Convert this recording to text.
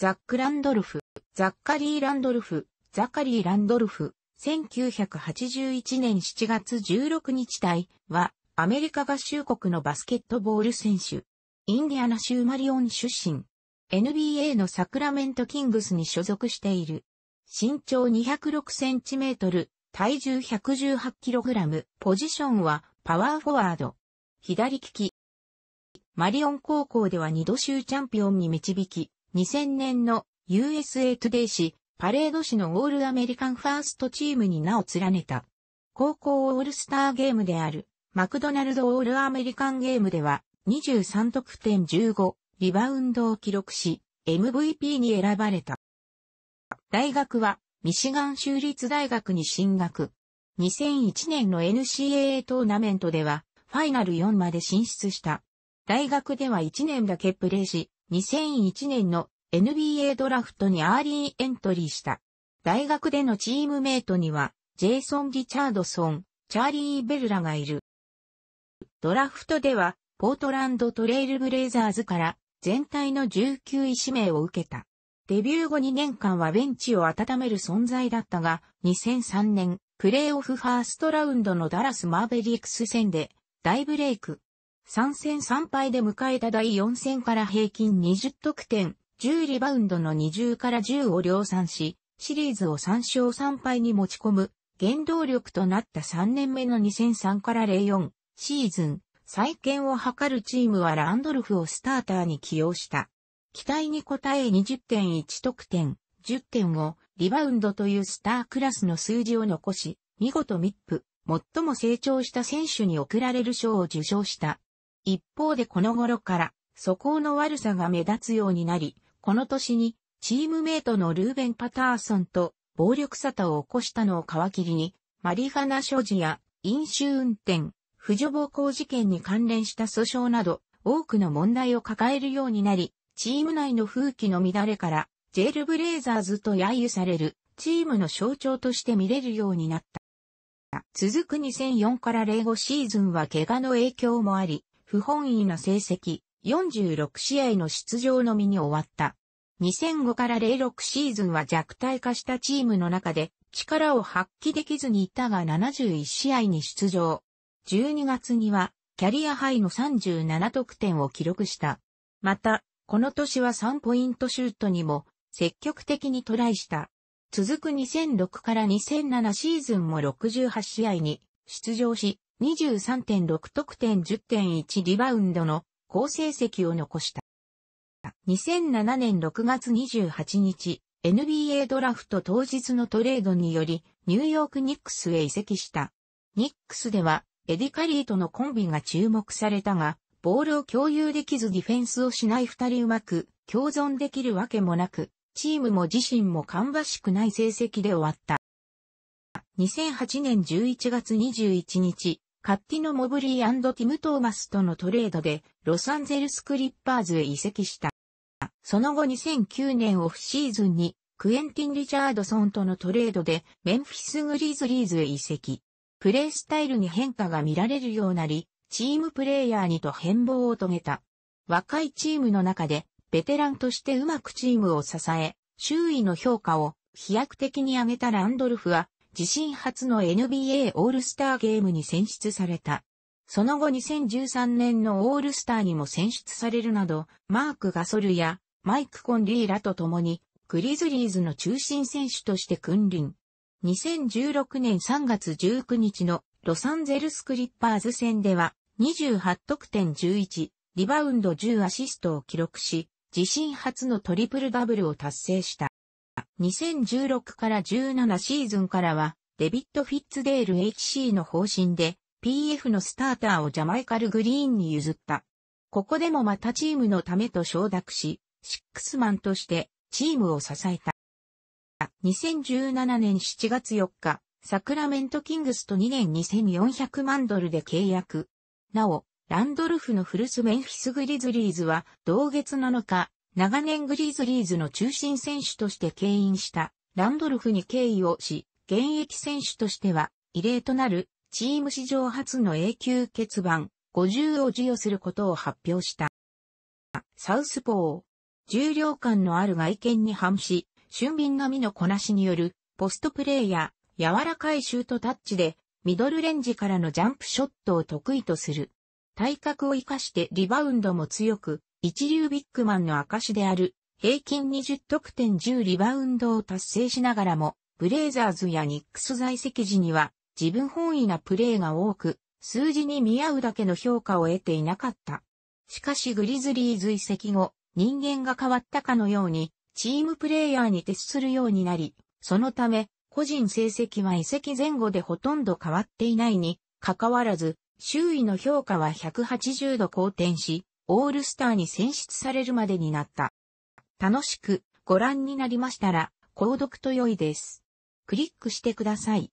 ザック・ランドルフ、ザッカリー・ランドルフ、ザカリー・ランドルフ、1981年7月16日対は、アメリカ合衆国のバスケットボール選手。インディアナ州マリオン出身。NBA のサクラメントキングスに所属している。身長2 0 6トル、体重1 1 8ラム、ポジションはパワーフォワード。左利き。マリオン高校では2度州チャンピオンに導き、2000年の USA トゥデイ誌、パレード誌のオールアメリカンファーストチームに名を連ねた。高校オールスターゲームである、マクドナルドオールアメリカンゲームでは、23得点15、リバウンドを記録し、MVP に選ばれた。大学は、ミシガン州立大学に進学。2001年の NCAA トーナメントでは、ファイナル4まで進出した。大学では1年だけプレーし、2001年の NBA ドラフトにアーリーエントリーした。大学でのチームメイトには、ジェイソン・リチャードソン、チャーリー・ベルラがいる。ドラフトでは、ポートランドトレイルブレイザーズから全体の19位指名を受けた。デビュー後2年間はベンチを温める存在だったが、2003年、プレーオフファーストラウンドのダラス・マーベリックス戦で大ブレイク。3戦3敗で迎えた第4戦から平均20得点、10リバウンドの20から10を量産し、シリーズを3勝3敗に持ち込む原動力となった3年目の2003から04シーズン再建を図るチームはランドルフをスターターに起用した。期待に応え20.1得点、1 0を、リバウンドというスタークラスの数字を残し、見事ミップ、最も成長した選手に贈られる賞を受賞した。一方でこの頃から、素行の悪さが目立つようになり、この年に、チームメイトのルーベン・パターソンと暴力沙汰を起こしたのを皮切りに、マリファナ所持や飲酒運転、婦女暴行事件に関連した訴訟など、多くの問題を抱えるようになり、チーム内の風紀の乱れから、ジェルブレイザーズと揶揄される、チームの象徴として見れるようになった。続く2004から05シーズンは怪我の影響もあり、不本意な成績、46試合の出場のみに終わった。2005から06シーズンは弱体化したチームの中で力を発揮できずにいたが71試合に出場。12月にはキャリアハイの37得点を記録した。また、この年は3ポイントシュートにも積極的にトライした。続く2006から2007シーズンも68試合に出場し、23.6得点10.1リバウンドの好成績を残した。2007年6月28日、NBA ドラフト当日のトレードにより、ニューヨークニックスへ移籍した。ニックスでは、エディカリーとのコンビが注目されたが、ボールを共有できずディフェンスをしない二人うまく共存できるわけもなく、チームも自身も芳しくない成績で終わった。2008年11月21日、カッティノ・モブリーティム・トーマスとのトレードでロサンゼルス・クリッパーズへ移籍した。その後2009年オフシーズンにクエンティン・リチャードソンとのトレードでメンフィス・グリズリーズへ移籍。プレースタイルに変化が見られるようなり、チームプレイヤーにと変貌を遂げた。若いチームの中でベテランとしてうまくチームを支え、周囲の評価を飛躍的に上げたランドルフは自身初の NBA オールスターゲームに選出された。その後2013年のオールスターにも選出されるなど、マーク・ガソルやマイク・コンリーらと共に、グリズリーズの中心選手として君臨。2016年3月19日のロサンゼルス・クリッパーズ戦では、28得点11、リバウンド10アシストを記録し、自身初のトリプルダブルを達成した。2016から17シーズンからは、デビット・フィッツデール HC の方針で、PF のスターターをジャマイカル・グリーンに譲った。ここでもまたチームのためと承諾し、シックスマンとしてチームを支えた。2017年7月4日、サクラメントキングスと2年2400万ドルで契約。なお、ランドルフのフルス・メンフィスグリズリーズは同月7日、長年グリーズリーズの中心選手として牽引したランドルフに敬意をし、現役選手としては異例となるチーム史上初の永久欠番50を授与することを発表した。サウスポー。重量感のある外見に反し、俊敏な身のこなしによるポストプレーや柔らかいシュートタッチでミドルレンジからのジャンプショットを得意とする。体格を活かしてリバウンドも強く、一流ビッグマンの証である、平均20得点10リバウンドを達成しながらも、ブレイザーズやニックス在籍時には、自分本位なプレーが多く、数字に見合うだけの評価を得ていなかった。しかしグリズリー随籍後、人間が変わったかのように、チームプレイヤーに徹するようになり、そのため、個人成績は移籍前後でほとんど変わっていないに、かかわらず、周囲の評価は180度好転し、オールスターに選出されるまでになった。楽しくご覧になりましたら、購読と良いです。クリックしてください。